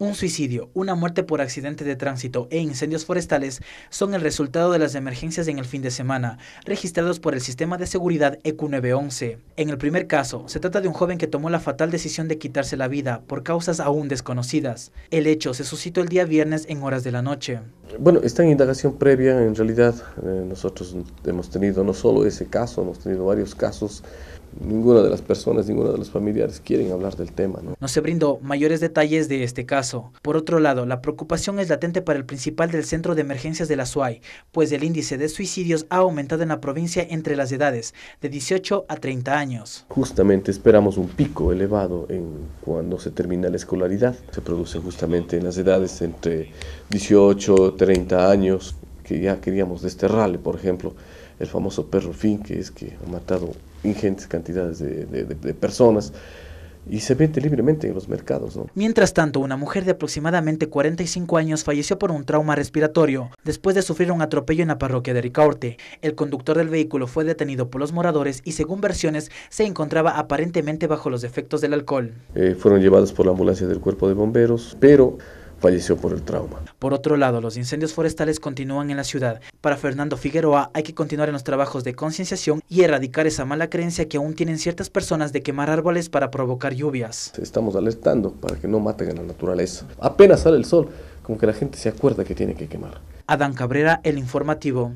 Un suicidio, una muerte por accidente de tránsito e incendios forestales son el resultado de las emergencias en el fin de semana, registrados por el sistema de seguridad EQ911. En el primer caso, se trata de un joven que tomó la fatal decisión de quitarse la vida por causas aún desconocidas. El hecho se suscitó el día viernes en horas de la noche. Bueno, está en indagación previa, en realidad eh, nosotros hemos tenido no solo ese caso, hemos tenido varios casos. Ninguna de las personas, ninguna de los familiares quieren hablar del tema. ¿no? no se brindó mayores detalles de este caso. Por otro lado, la preocupación es latente para el principal del Centro de Emergencias de la SUAI, pues el índice de suicidios ha aumentado en la provincia entre las edades de 18 a 30 años. Justamente esperamos un pico elevado en cuando se termina la escolaridad. Se produce justamente en las edades entre 18, 30 años que ya queríamos desterrarle, por ejemplo, el famoso perro fin, que es que ha matado ingentes cantidades de, personas y se vende libremente en los mercados. Mientras tanto, una mujer de aproximadamente 45 años falleció por un trauma respiratorio después de sufrir un atropello en la parroquia de Ricaurte. El conductor del vehículo fue detenido por los moradores y según versiones se encontraba aparentemente bajo los efectos del alcohol. Eh, fueron llevados por la ambulancia del cuerpo de bomberos, pero falleció por el trauma. Por otro lado, los incendios forestales continúan en la ciudad. Para Fernando Figueroa hay que continuar en los trabajos de concienciación y erradicar esa mala creencia que aún tienen ciertas personas de quemar árboles para provocar lluvias. Estamos alertando para que no maten a la naturaleza. Apenas sale el sol, como que la gente se acuerda que tiene que quemar. Adán Cabrera, El Informativo.